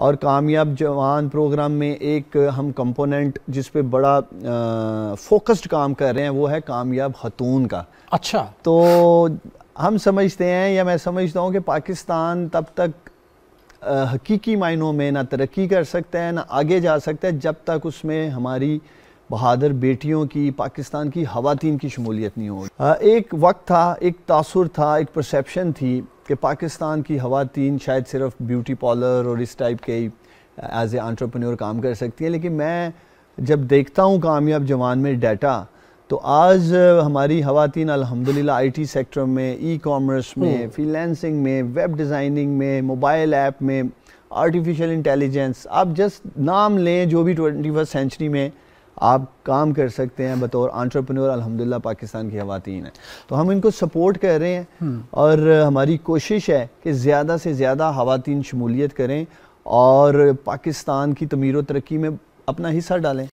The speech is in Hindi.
और कामयाब जवान प्रोग्राम में एक हम कंपोनेंट जिस पे बड़ा फोकस्ड काम कर रहे हैं वो है कामयाब खतून का अच्छा तो हम समझते हैं या मैं समझता हूँ कि पाकिस्तान तब तक आ, हकीकी मायनों में ना तरक्की कर सकता है ना आगे जा सकता है जब तक उसमें हमारी बहादुर बेटियों की पाकिस्तान की खातन की शमूलियत नहीं होगी एक वक्त था एक तासर था एक परसेप्शन थी कि पाकिस्तान की खातन शायद सिर्फ ब्यूटी पार्लर और इस टाइप के एज ए आंट्रप्रनोर काम कर सकती हैं लेकिन मैं जब देखता हूँ कामयाब जवान में डाटा तो आज uh, हमारी खातन अलहमदिल्ला आईटी सेक्टर में ई कॉमर्स में फ्रीलैंसिंग हम्म। में वेब डिज़ाइनिंग में मोबाइल ऐप में आर्टिफिशियल इंटेलिजेंस आप जस्ट नाम लें जो भी ट्वेंटी फर्स्ट सेंचुरी में आप काम कर सकते हैं बतौर आंट्रप्रनोर अलहमदिल्ला पाकिस्तान की खातन हैं तो हम इनको सपोर्ट कर रहे हैं हम्म। और हमारी कोशिश है कि ज़्यादा से ज़्यादा खातन शमूलियत करें और पाकिस्तान की तमीर तरक्की में अपना हिस्सा डालें